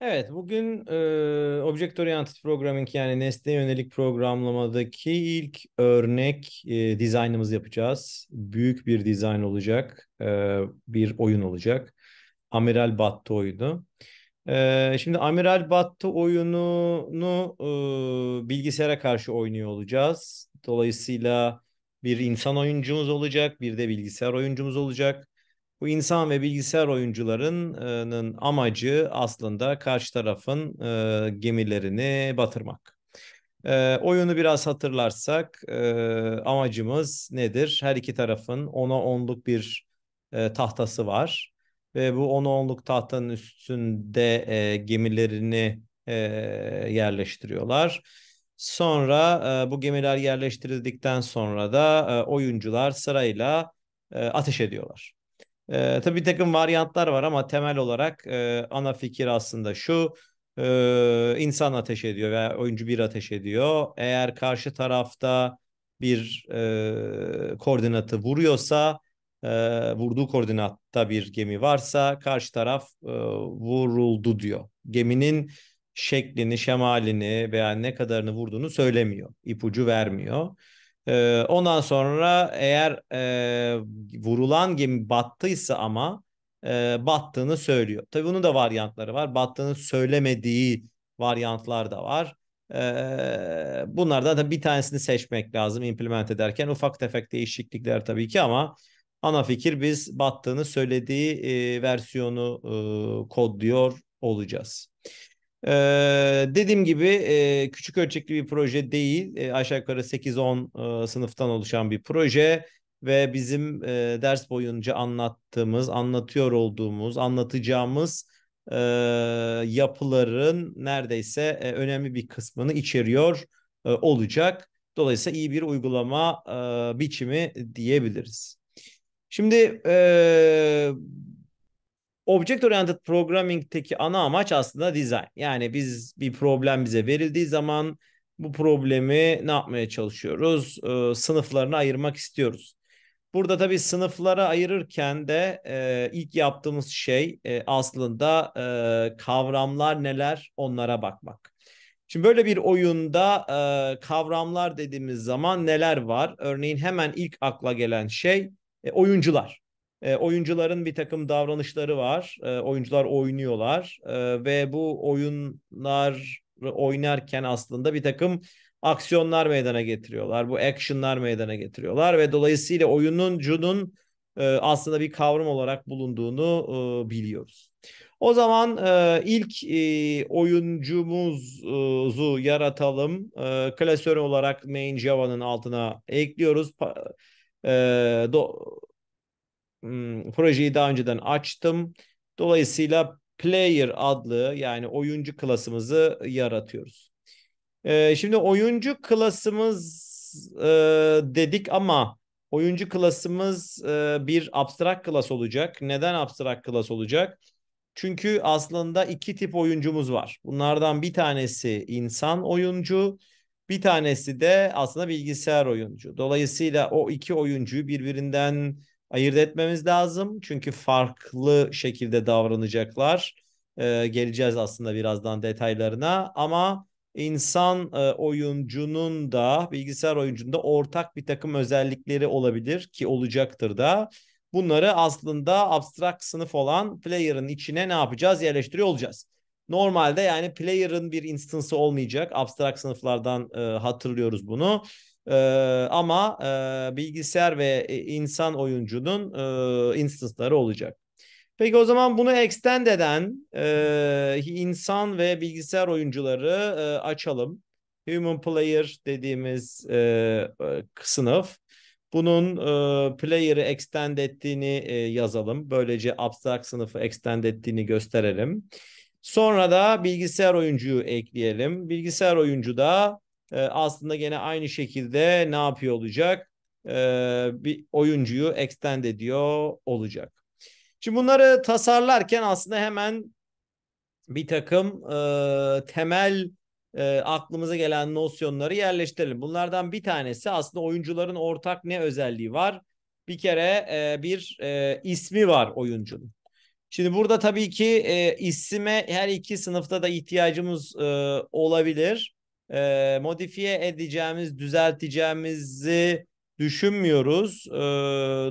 Evet, bugün e, Object Oriented Programming yani nesne yönelik programlamadaki ilk örnek e, dizaynımızı yapacağız. Büyük bir dizayn olacak, e, bir oyun olacak. Amiral Battı oyunu. E, şimdi Amiral Battı oyununu e, bilgisayara karşı oynuyor olacağız. Dolayısıyla bir insan oyuncumuz olacak, bir de bilgisayar oyuncumuz olacak. Bu insan ve bilgisayar oyuncularının e, amacı aslında karşı tarafın e, gemilerini batırmak. E, oyunu biraz hatırlarsak e, amacımız nedir? Her iki tarafın ona onluk bir e, tahtası var ve bu ona onluk tahtanın üstünde e, gemilerini e, yerleştiriyorlar. Sonra e, bu gemiler yerleştirildikten sonra da e, oyuncular sırayla e, ateş ediyorlar. E, tabii bir takım varyantlar var ama temel olarak e, ana fikir aslında şu. E, insan ateş ediyor veya oyuncu bir ateş ediyor. Eğer karşı tarafta bir e, koordinatı vuruyorsa e, vurduğu koordinatta bir gemi varsa karşı taraf e, vuruldu diyor. Geminin şeklini, şemalini veya ne kadarını vurduğunu söylemiyor. ipucu vermiyor. E, ondan sonra eğer e, vurulan gemi battıysa ama e, battığını söylüyor. Tabii bunun da varyantları var. Battığını söylemediği varyantlar da var. E, ee, bunlardan da bir tanesini seçmek lazım implement ederken. Ufak tefek değişiklikler tabii ki ama ana fikir biz battığını söylediği e, versiyonu e, kodluyor olacağız. Ee, dediğim gibi e, küçük ölçekli bir proje değil. E, aşağı yukarı 8-10 e, sınıftan oluşan bir proje ve bizim e, ders boyunca anlattığımız, anlatıyor olduğumuz, anlatacağımız e, yapıların neredeyse e, önemli bir kısmını içeriyor e, olacak. Dolayısıyla iyi bir uygulama e, biçimi diyebiliriz. Şimdi e, Object Oriented Programming'teki ana amaç aslında design. Yani biz bir problem bize verildiği zaman bu problemi ne yapmaya çalışıyoruz? E, ee, sınıflarına ayırmak istiyoruz. Burada tabii sınıflara ayırırken de e, ilk yaptığımız şey e, aslında e, kavramlar neler onlara bakmak. Şimdi böyle bir oyunda e, kavramlar dediğimiz zaman neler var? Örneğin hemen ilk akla gelen şey e, oyuncular. E, oyuncuların bir takım davranışları var. E, oyuncular oynuyorlar e, ve bu oyunlar oynarken aslında bir takım aksiyonlar meydana getiriyorlar. Bu actionlar meydana getiriyorlar ve dolayısıyla oyunun cunun e, aslında bir kavram olarak bulunduğunu e, biliyoruz. O zaman e, ilk e, oyuncumuzu yaratalım. E, klasör olarak main Java'nın altına ekliyoruz. Pa, e, do, Hmm, projeyi daha önceden açtım. Dolayısıyla player adlı yani oyuncu klasımızı yaratıyoruz. Ee, şimdi oyuncu klasımız e, dedik ama oyuncu klasımız e, bir abstract klas olacak. Neden abstract klas olacak? Çünkü aslında iki tip oyuncumuz var. Bunlardan bir tanesi insan oyuncu, bir tanesi de aslında bilgisayar oyuncu. Dolayısıyla o iki oyuncuyu birbirinden ayırt etmemiz lazım. Çünkü farklı şekilde davranacaklar. Ee, geleceğiz aslında birazdan detaylarına ama insan e, oyuncunun da bilgisayar oyuncunun da ortak bir takım özellikleri olabilir ki olacaktır da. Bunları aslında abstract sınıf olan player'ın içine ne yapacağız? Yerleştiriyor olacağız. Normalde yani player'ın bir instance'ı olmayacak. Abstract sınıflardan e, hatırlıyoruz bunu. Ee, ama e, bilgisayar ve e, insan oyuncunun e, instance'ları olacak. Peki o zaman bunu extend eden e, insan ve bilgisayar oyuncuları e, açalım. Human Player dediğimiz e, sınıf. Bunun e, player'ı extend ettiğini e, yazalım. Böylece abstract sınıfı extend ettiğini gösterelim. Sonra da bilgisayar oyuncuyu ekleyelim. Bilgisayar oyuncu da e, aslında gene aynı şekilde ne yapıyor olacak? E, bir oyuncuyu extend ediyor olacak. Şimdi bunları tasarlarken aslında hemen bir takım e, temel e, aklımıza gelen nosyonları yerleştirelim. Bunlardan bir tanesi aslında oyuncuların ortak ne özelliği var? Bir kere e, bir e, ismi var oyuncunun. Şimdi burada tabii ki e, isime her iki sınıfta da ihtiyacımız e, olabilir e, modifiye edeceğimiz, düzelteceğimizi düşünmüyoruz. E,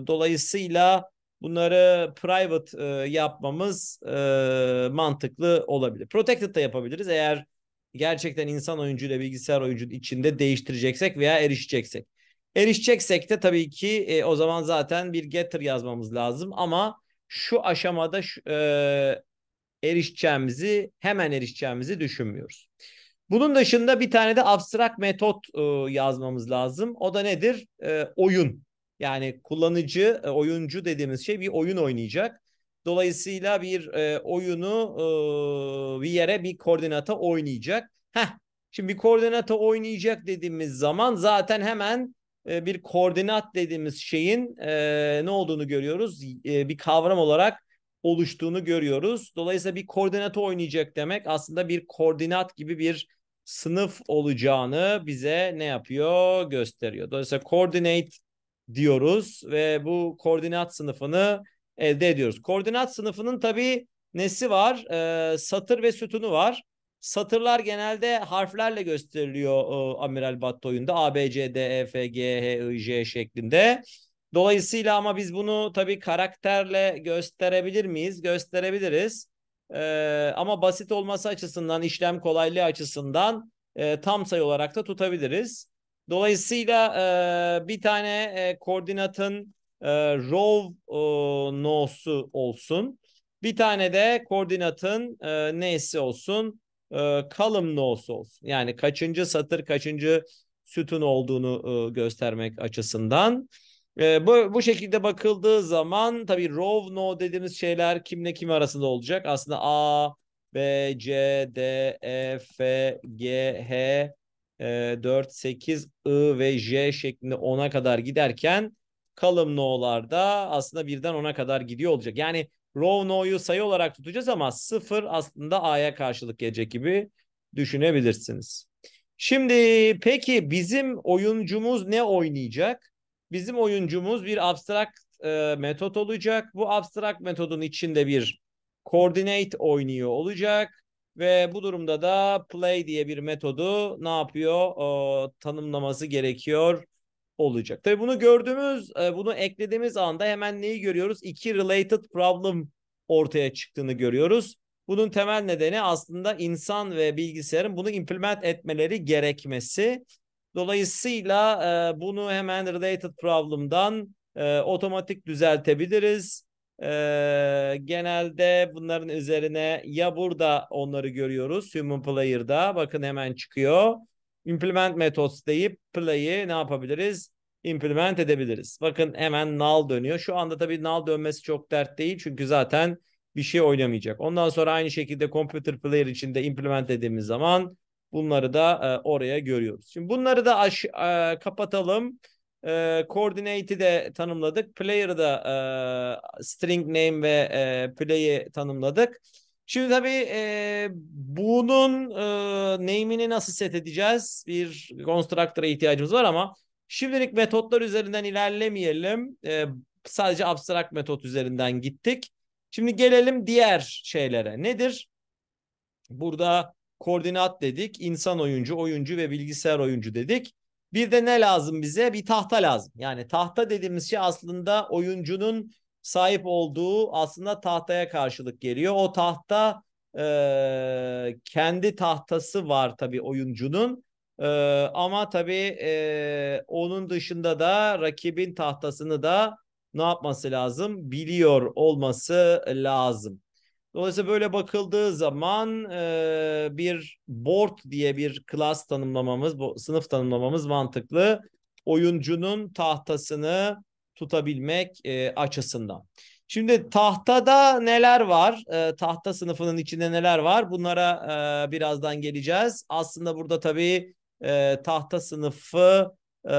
dolayısıyla bunları private e, yapmamız e, mantıklı olabilir. Protected da yapabiliriz eğer gerçekten insan oyuncu ile bilgisayar oyuncunun içinde değiştireceksek veya erişeceksek. Erişeceksek de tabii ki e, o zaman zaten bir getter yazmamız lazım ama şu aşamada şu, e, erişeceğimizi hemen erişeceğimizi düşünmüyoruz. Bunun dışında bir tane de abstrakt metot e, yazmamız lazım. O da nedir? E, oyun. Yani kullanıcı, e, oyuncu dediğimiz şey bir oyun oynayacak. Dolayısıyla bir e, oyunu e, bir yere bir koordinata oynayacak. Heh, şimdi bir koordinata oynayacak dediğimiz zaman zaten hemen e, bir koordinat dediğimiz şeyin e, ne olduğunu görüyoruz. E, bir kavram olarak oluştuğunu görüyoruz. Dolayısıyla bir koordinat oynayacak demek aslında bir koordinat gibi bir sınıf olacağını bize ne yapıyor gösteriyor. Dolayısıyla coordinate diyoruz ve bu koordinat sınıfını elde ediyoruz. Koordinat sınıfının tabii nesi var? E, satır ve sütunu var. Satırlar genelde harflerle gösteriliyor e, Amiral Battoy'un da A, B, C, D, E, F, G, H, I, J şeklinde. Dolayısıyla ama biz bunu tabii karakterle gösterebilir miyiz? Gösterebiliriz. Ee, ama basit olması açısından, işlem kolaylığı açısından e, tam sayı olarak da tutabiliriz. Dolayısıyla e, bir tane e, koordinatın e, row e, no'su olsun. Bir tane de koordinatın e, neysi olsun? E, column no'su olsun. Yani kaçıncı satır, kaçıncı sütun olduğunu e, göstermek açısından. E, bu, bu şekilde bakıldığı zaman tabii row no dediğimiz şeyler kimle kim arasında olacak? Aslında A, B, C, D, E, F, G, H, e, 4, 8, I ve J şeklinde 10'a kadar giderken kalım no'larda aslında birden 10'a kadar gidiyor olacak. Yani row no'yu sayı olarak tutacağız ama 0 aslında A'ya karşılık gelecek gibi düşünebilirsiniz. Şimdi peki bizim oyuncumuz ne oynayacak? bizim oyuncumuz bir abstrakt e, metot olacak. Bu abstrakt metodun içinde bir coordinate oynuyor olacak. Ve bu durumda da play diye bir metodu ne yapıyor? E, tanımlaması gerekiyor olacak. Tabii bunu gördüğümüz, e, bunu eklediğimiz anda hemen neyi görüyoruz? İki related problem ortaya çıktığını görüyoruz. Bunun temel nedeni aslında insan ve bilgisayarın bunu implement etmeleri gerekmesi. Dolayısıyla e, bunu hemen related problem'dan e, otomatik düzeltebiliriz. E, genelde bunların üzerine ya burada onları görüyoruz human player'da bakın hemen çıkıyor. Implement methods deyip play'i ne yapabiliriz? implement edebiliriz. Bakın hemen null dönüyor. Şu anda tabii null dönmesi çok dert değil çünkü zaten bir şey oynamayacak. Ondan sonra aynı şekilde computer player içinde implement dediğimiz zaman Bunları da e, oraya görüyoruz. Şimdi bunları da aş, e, kapatalım. E, coordinate'i de tanımladık. Player'ı da e, string name ve e, play'i tanımladık. Şimdi tabii e, bunun e, name'ini nasıl set edeceğiz? Bir constructor'a ihtiyacımız var ama şimdilik metotlar üzerinden ilerlemeyelim. E, sadece abstract metot üzerinden gittik. Şimdi gelelim diğer şeylere. Nedir? Burada koordinat dedik, insan oyuncu, oyuncu ve bilgisayar oyuncu dedik. Bir de ne lazım bize? Bir tahta lazım. Yani tahta dediğimiz şey aslında oyuncunun sahip olduğu aslında tahtaya karşılık geliyor. O tahta e, kendi tahtası var tabii oyuncunun. E, ama tabii e, onun dışında da rakibin tahtasını da ne yapması lazım? Biliyor olması lazım. Dolayısıyla böyle bakıldığı zaman e, bir board diye bir class tanımlamamız, bu, sınıf tanımlamamız mantıklı. Oyuncunun tahtasını tutabilmek e, açısından. Şimdi tahtada neler var? E, tahta sınıfının içinde neler var? Bunlara e, birazdan geleceğiz. Aslında burada tabii e, tahta sınıfı e,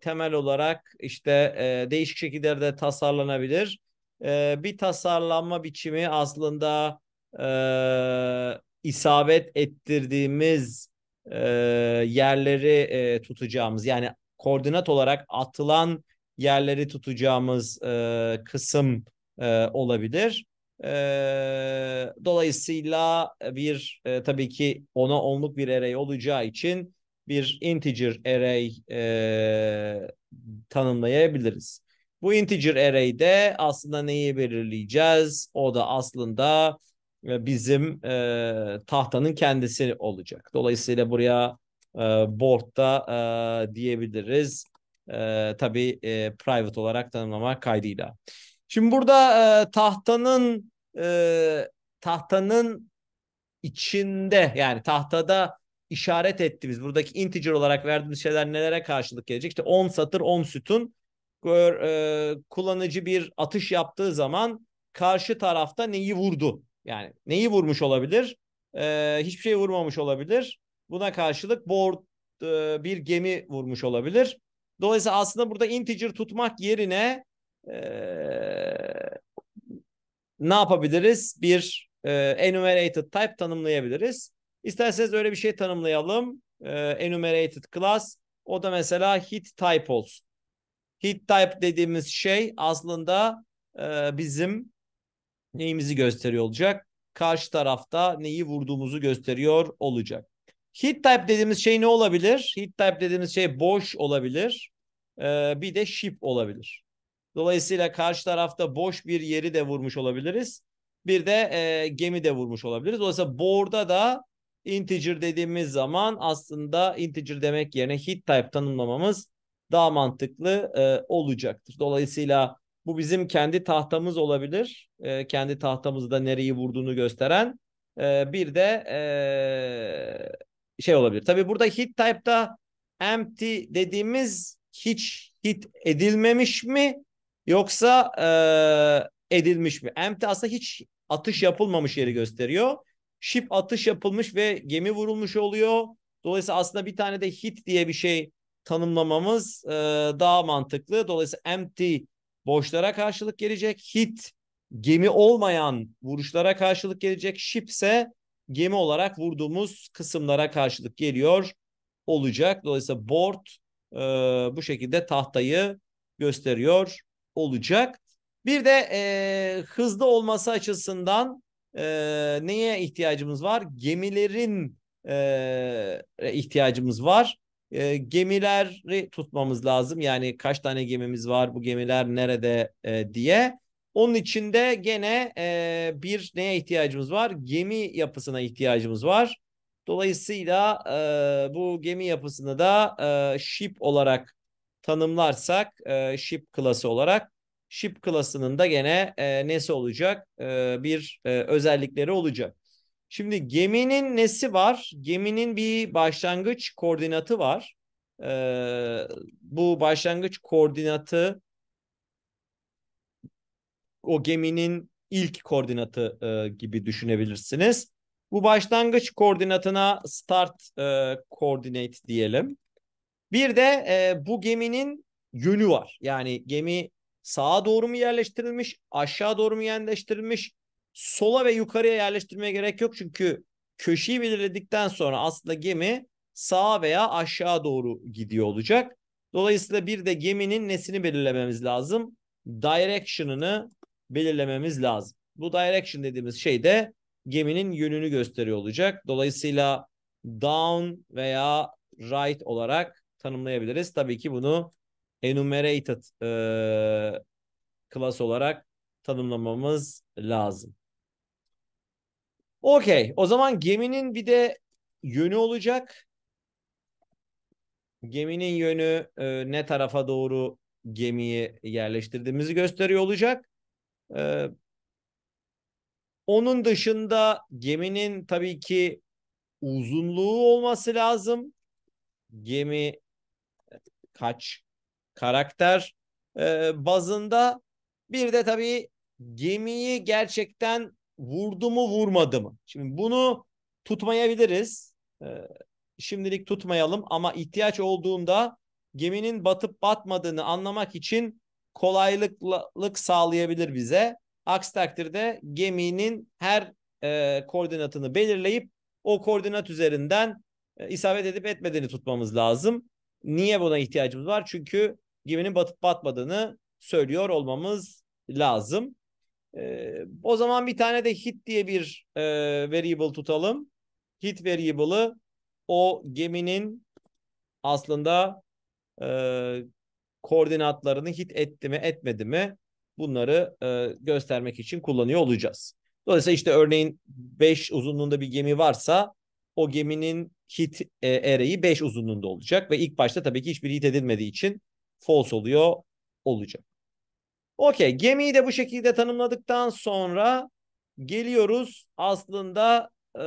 temel olarak işte e, değişik şekillerde tasarlanabilir e, bir tasarlanma biçimi aslında e, isabet ettirdiğimiz e, yerleri e, tutacağımız yani koordinat olarak atılan yerleri tutacağımız e, kısım e, olabilir. E, dolayısıyla bir e, tabii ki ona onluk bir array olacağı için bir integer array e, tanımlayabiliriz. Bu integer de aslında neyi belirleyeceğiz? O da aslında e, bizim e, tahtanın kendisi olacak. Dolayısıyla buraya e, board'da e, diyebiliriz. E, tabii e, private olarak tanımlamak kaydıyla. Şimdi burada e, tahtanın e, tahtanın içinde yani tahtada işaret ettiğimiz buradaki integer olarak verdiğimiz şeyler nelere karşılık gelecek? İşte 10 satır 10 sütun e, kullanıcı bir atış yaptığı zaman karşı tarafta neyi vurdu? Yani neyi vurmuş olabilir? E, hiçbir şey vurmamış olabilir. Buna karşılık board e, bir gemi vurmuş olabilir. Dolayısıyla aslında burada integer tutmak yerine ne yapabiliriz? Bir enumerated type tanımlayabiliriz. İsterseniz öyle bir şey tanımlayalım. enumerated class. O da mesela hit type olsun. Heat type dediğimiz şey aslında e, bizim neyimizi gösteriyor olacak? Karşı tarafta neyi vurduğumuzu gösteriyor olacak. Heat type dediğimiz şey ne olabilir? Heat type dediğimiz şey boş olabilir. E, bir de ship olabilir. Dolayısıyla karşı tarafta boş bir yeri de vurmuş olabiliriz. Bir de e, gemi de vurmuş olabiliriz. Dolayısıyla board'a da integer dediğimiz zaman aslında integer demek yerine heat type tanımlamamız daha mantıklı e, olacaktır. Dolayısıyla bu bizim kendi tahtamız olabilir. E, kendi tahtamızda nereyi vurduğunu gösteren e, bir de e, şey olabilir. Tabii burada hit type'da empty dediğimiz hiç hit edilmemiş mi yoksa e, edilmiş mi? Empty aslında hiç atış yapılmamış yeri gösteriyor. Ship atış yapılmış ve gemi vurulmuş oluyor. Dolayısıyla aslında bir tane de hit diye bir şey tanımlamamız e, daha mantıklı. Dolayısıyla empty boşlara karşılık gelecek. Hit gemi olmayan vuruşlara karşılık gelecek. Ship ise gemi olarak vurduğumuz kısımlara karşılık geliyor olacak. Dolayısıyla board e, bu şekilde tahtayı gösteriyor olacak. Bir de e, hızlı olması açısından e, neye ihtiyacımız var? Gemilerin e, ihtiyacımız var e, gemileri tutmamız lazım. Yani kaç tane gemimiz var, bu gemiler nerede e, diye. Onun için de gene e, bir neye ihtiyacımız var? Gemi yapısına ihtiyacımız var. Dolayısıyla e, bu gemi yapısını da e, ship olarak tanımlarsak, e, ship klası olarak ship klasının da gene e, nesi olacak? E, bir e, özellikleri olacak. Şimdi geminin nesi var? Geminin bir başlangıç koordinatı var. Ee, bu başlangıç koordinatı o geminin ilk koordinatı e, gibi düşünebilirsiniz. Bu başlangıç koordinatına start e, coordinate diyelim. Bir de e, bu geminin yönü var. Yani gemi sağa doğru mu yerleştirilmiş, aşağı doğru mu yerleştirilmiş, sola ve yukarıya yerleştirmeye gerek yok. Çünkü köşeyi belirledikten sonra aslında gemi sağa veya aşağı doğru gidiyor olacak. Dolayısıyla bir de geminin nesini belirlememiz lazım. Direction'ını belirlememiz lazım. Bu direction dediğimiz şey de geminin yönünü gösteriyor olacak. Dolayısıyla down veya right olarak tanımlayabiliriz. Tabii ki bunu enumerated e, class olarak tanımlamamız lazım. Okey. O zaman geminin bir de yönü olacak. Geminin yönü e, ne tarafa doğru gemiyi yerleştirdiğimizi gösteriyor olacak. E, onun dışında geminin tabii ki uzunluğu olması lazım. Gemi kaç karakter e, bazında bir de tabii gemiyi gerçekten vurdu mu vurmadı mı? Şimdi bunu tutmayabiliriz. Ee, şimdilik tutmayalım ama ihtiyaç olduğunda geminin batıp batmadığını anlamak için kolaylıklık sağlayabilir bize. Aksi takdirde geminin her e, koordinatını belirleyip o koordinat üzerinden e, isabet edip etmediğini tutmamız lazım. Niye buna ihtiyacımız var? Çünkü geminin batıp batmadığını söylüyor olmamız lazım. E, o zaman bir tane de hit diye bir e, variable tutalım. Hit variable'ı o geminin aslında e, koordinatlarını hit etti mi etmedi mi bunları e, göstermek için kullanıyor olacağız. Dolayısıyla işte örneğin 5 uzunluğunda bir gemi varsa o geminin hit e, array'i 5 uzunluğunda olacak ve ilk başta tabii ki hiçbir hit edilmediği için false oluyor olacak. Okey gemiyi de bu şekilde tanımladıktan sonra geliyoruz aslında e,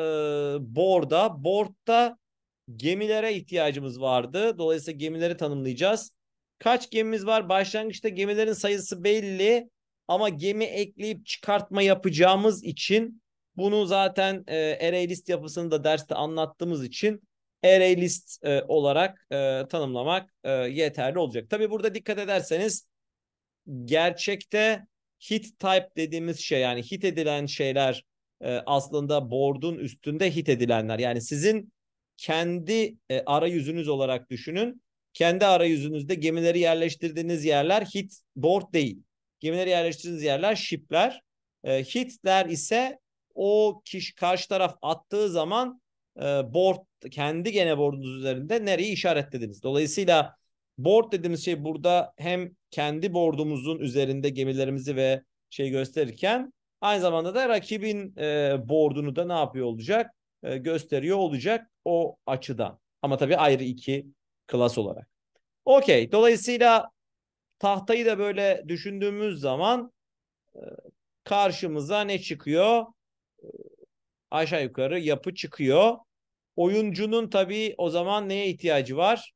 borda. Bordda gemilere ihtiyacımız vardı. Dolayısıyla gemileri tanımlayacağız. Kaç gemimiz var? Başlangıçta gemilerin sayısı belli ama gemi ekleyip çıkartma yapacağımız için bunu zaten e, array list yapısını da derste anlattığımız için array list e, olarak e, tanımlamak e, yeterli olacak. Tabi burada dikkat ederseniz gerçekte hit type dediğimiz şey yani hit edilen şeyler e, aslında board'un üstünde hit edilenler. Yani sizin kendi e, arayüzünüz olarak düşünün. Kendi arayüzünüzde gemileri yerleştirdiğiniz yerler hit board değil. Gemileri yerleştirdiğiniz yerler ship'ler. E, hitler ise o kişi karşı taraf attığı zaman e, board kendi gene board'unuz üzerinde nereyi işaretlediniz. Dolayısıyla board dediğimiz şey burada hem kendi bordumuzun üzerinde gemilerimizi ve şey gösterirken aynı zamanda da rakibin e, bordunu da ne yapıyor olacak? E, gösteriyor olacak o açıdan. Ama tabii ayrı iki klas olarak. Okey. Dolayısıyla tahtayı da böyle düşündüğümüz zaman e, karşımıza ne çıkıyor? E, aşağı yukarı yapı çıkıyor. Oyuncunun tabii o zaman neye ihtiyacı var?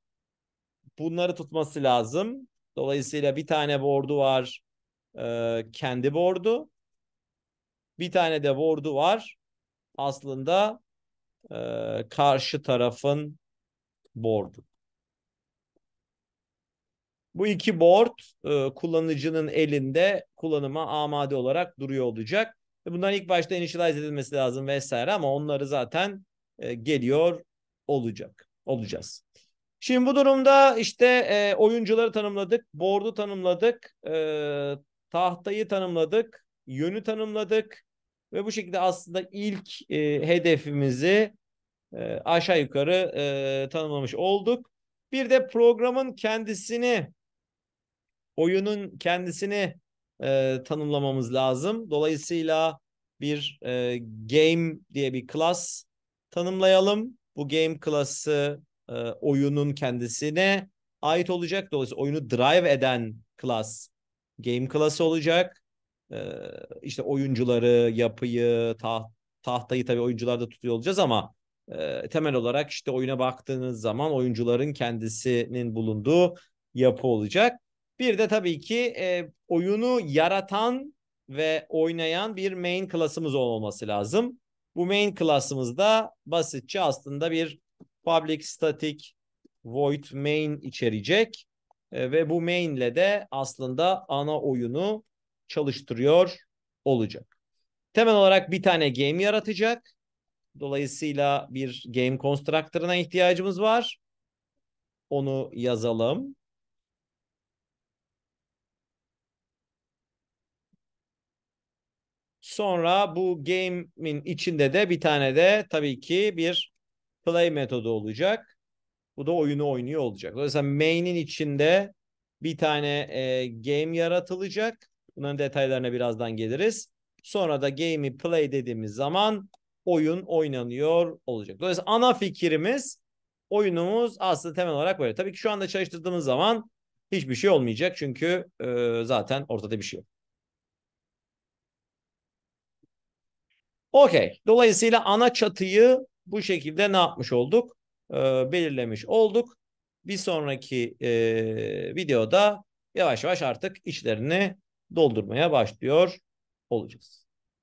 Bunları tutması lazım. Dolayısıyla bir tane board'u var e, kendi board'u. Bir tane de board'u var aslında e, karşı tarafın board'u. Bu iki board e, kullanıcının elinde kullanıma amade olarak duruyor olacak. E, bunların ilk başta initialize edilmesi lazım vesaire ama onları zaten e, geliyor olacak. Olacağız. Şimdi bu durumda işte e, oyuncuları tanımladık, board'u tanımladık, e, tahtayı tanımladık, yönü tanımladık ve bu şekilde aslında ilk e, hedefimizi e, aşağı yukarı e, tanımlamış olduk. Bir de programın kendisini, oyunun kendisini e, tanımlamamız lazım. Dolayısıyla bir e, game diye bir class tanımlayalım. Bu game class'ı e, oyunun kendisine ait olacak. Dolayısıyla oyunu drive eden class game class'ı olacak. E, işte oyuncuları, yapıyı, taht, tahtayı tabii oyuncularda tutuyor olacağız ama e, temel olarak işte oyuna baktığınız zaman oyuncuların kendisinin bulunduğu yapı olacak. Bir de tabii ki e, oyunu yaratan ve oynayan bir main class'ımız olması lazım. Bu main class'ımız da basitçe aslında bir public static void main içerecek e, ve bu main ile de aslında ana oyunu çalıştırıyor olacak. Temel olarak bir tane game yaratacak. Dolayısıyla bir game constructor'ına ihtiyacımız var. Onu yazalım. Sonra bu game'in içinde de bir tane de tabii ki bir play metodu olacak. Bu da oyunu oynuyor olacak. Dolayısıyla main'in içinde bir tane e, game yaratılacak. Bunların detaylarına birazdan geliriz. Sonra da game'i play dediğimiz zaman oyun oynanıyor olacak. Dolayısıyla ana fikrimiz oyunumuz aslında temel olarak böyle. Tabii ki şu anda çalıştırdığımız zaman hiçbir şey olmayacak. Çünkü e, zaten ortada bir şey yok. Okey. Dolayısıyla ana çatıyı bu şekilde ne yapmış olduk? E, belirlemiş olduk. Bir sonraki e, videoda yavaş yavaş artık içlerini doldurmaya başlıyor olacağız.